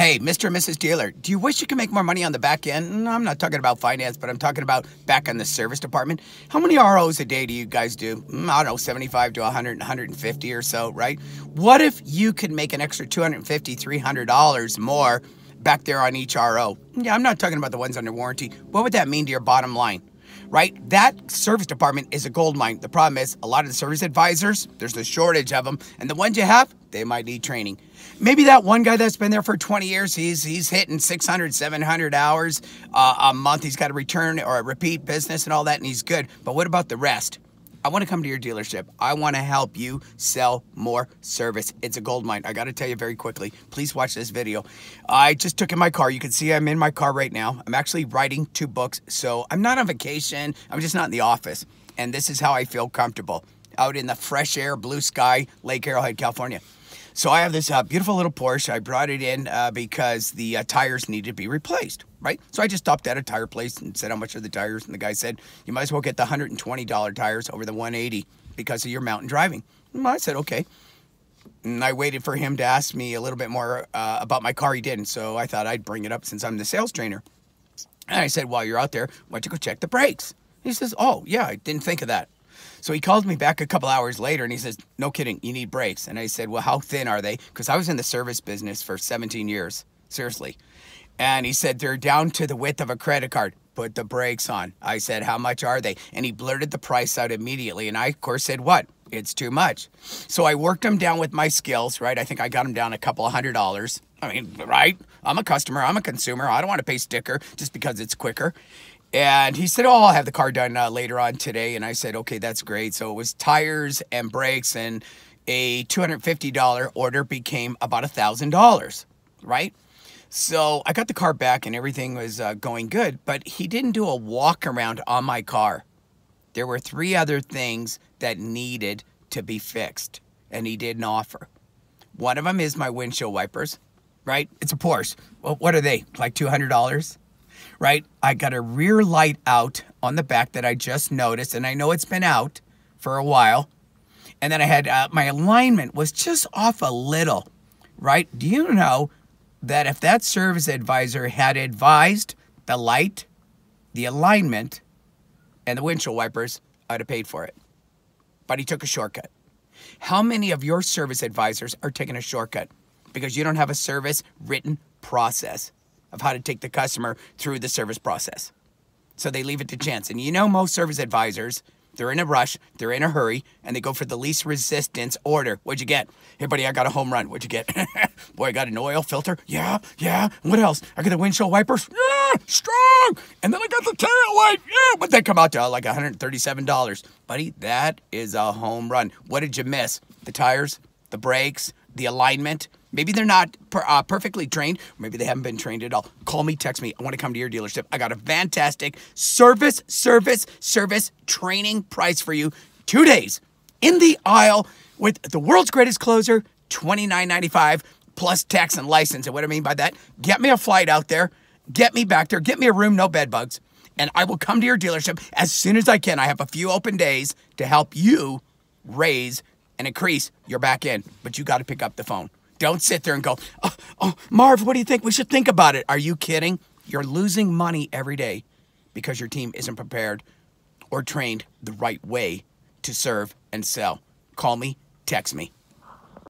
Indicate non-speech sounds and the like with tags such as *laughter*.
Hey, Mr. and Mrs. Dealer, do you wish you could make more money on the back end? I'm not talking about finance, but I'm talking about back on the service department. How many ROs a day do you guys do? Mm, I don't know, 75 to 100, 150 or so, right? What if you could make an extra $250, $300 more back there on each RO? Yeah, I'm not talking about the ones under warranty. What would that mean to your bottom line? right? That service department is a gold mine. The problem is a lot of the service advisors, there's a shortage of them. And the ones you have, they might need training. Maybe that one guy that's been there for 20 years, he's he's hitting 600, 700 hours uh, a month. He's got a return or a repeat business and all that, and he's good. But what about the rest? I want to come to your dealership. I want to help you sell more service. It's a gold mine. I got to tell you very quickly. Please watch this video. I just took in my car. You can see I'm in my car right now. I'm actually writing two books, so I'm not on vacation. I'm just not in the office. And this is how I feel comfortable out in the fresh air, blue sky, Lake Arrowhead, California. So I have this uh, beautiful little Porsche. I brought it in uh, because the uh, tires needed to be replaced, right? So I just stopped at a tire place and said, How much are the tires? And the guy said, You might as well get the $120 tires over the 180 because of your mountain driving. And I said, Okay. And I waited for him to ask me a little bit more uh, about my car. He didn't. So I thought I'd bring it up since I'm the sales trainer. And I said, While you're out there, why don't you go check the brakes? He says, Oh, yeah, I didn't think of that. So he called me back a couple hours later and he says, No kidding, you need brakes. And I said, Well, how thin are they? Because I was in the service business for 17 years, seriously. And he said, They're down to the width of a credit card. Put the brakes on. I said, How much are they? And he blurted the price out immediately. And I, of course, said, What? It's too much. So I worked him down with my skills, right? I think I got him down a couple of hundred dollars. I mean, right? I'm a customer, I'm a consumer. I don't want to pay sticker just because it's quicker. And he said, Oh, I'll have the car done uh, later on today. And I said, Okay, that's great. So it was tires and brakes, and a $250 order became about $1,000, right? So I got the car back and everything was uh, going good, but he didn't do a walk around on my car. There were three other things that needed to be fixed, and he didn't offer. One of them is my windshield wipers, right? It's a Porsche. Well, what are they? Like $200? right? I got a rear light out on the back that I just noticed, and I know it's been out for a while. And then I had uh, my alignment was just off a little, right? Do you know that if that service advisor had advised the light, the alignment, and the windshield wipers, I'd have paid for it. But he took a shortcut. How many of your service advisors are taking a shortcut because you don't have a service written process? of how to take the customer through the service process. So they leave it to chance. And you know, most service advisors, they're in a rush, they're in a hurry, and they go for the least resistance order. What'd you get? Hey, buddy, I got a home run. What'd you get? *laughs* Boy, I got an oil filter. Yeah, yeah. What else? I got the windshield wipers. Yeah, strong. And then I got the tail light. Yeah, but they come out to uh, like $137. Buddy, that is a home run. What did you miss? The tires, the brakes, the alignment, Maybe they're not per, uh, perfectly trained. Maybe they haven't been trained at all. Call me, text me. I want to come to your dealership. I got a fantastic service, service, service training price for you. Two days in the aisle with the world's greatest closer, twenty nine ninety five plus tax and license. And what I mean by that, get me a flight out there, get me back there, get me a room, no bed bugs, and I will come to your dealership as soon as I can. I have a few open days to help you raise and increase your back end, but you got to pick up the phone. Don't sit there and go, oh, oh, Marv, what do you think? We should think about it. Are you kidding? You're losing money every day because your team isn't prepared or trained the right way to serve and sell. Call me, text me.